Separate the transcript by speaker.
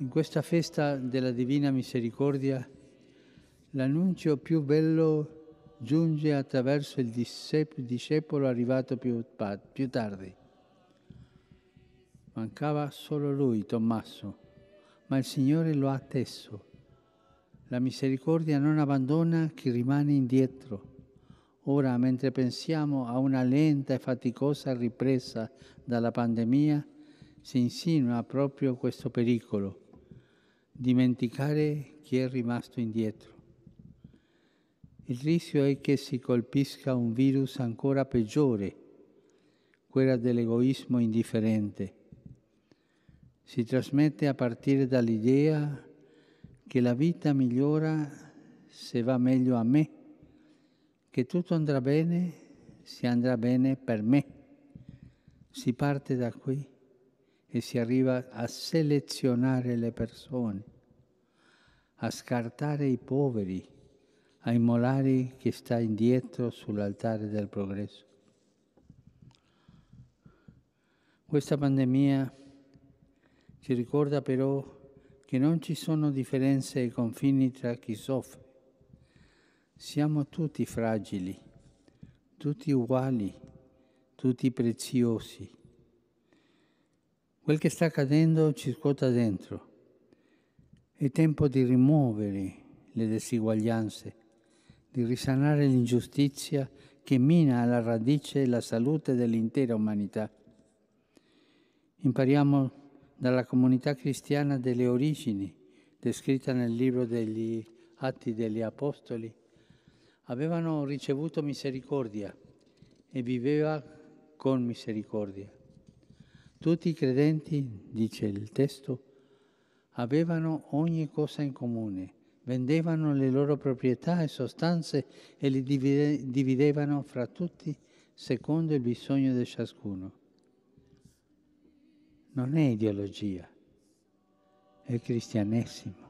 Speaker 1: In questa festa della Divina Misericordia, l'annuncio più bello giunge attraverso il discepolo arrivato più, più tardi. Mancava solo lui, Tommaso, ma il Signore lo ha atteso. La misericordia non abbandona chi rimane indietro. Ora, mentre pensiamo a una lenta e faticosa ripresa dalla pandemia, si insinua proprio questo pericolo dimenticare chi è rimasto indietro. Il rischio è che si colpisca un virus ancora peggiore, quello dell'egoismo indifferente. Si trasmette a partire dall'idea che la vita migliora se va meglio a me, che tutto andrà bene se andrà bene per me. Si parte da qui e si arriva a selezionare le persone, a scartare i poveri, a immolare chi sta indietro sull'altare del progresso. Questa pandemia ci ricorda però che non ci sono differenze e confini tra chi soffre. Siamo tutti fragili, tutti uguali, tutti preziosi Quel che sta accadendo ci scuota dentro. È tempo di rimuovere le disuguaglianze, di risanare l'ingiustizia che mina alla radice la salute dell'intera umanità. Impariamo dalla comunità cristiana delle origini, descritta nel libro degli Atti degli Apostoli, avevano ricevuto misericordia e viveva con misericordia. Tutti i credenti, dice il testo, avevano ogni cosa in comune, vendevano le loro proprietà e sostanze e le dividevano fra tutti secondo il bisogno di ciascuno. Non è ideologia, è cristianesimo.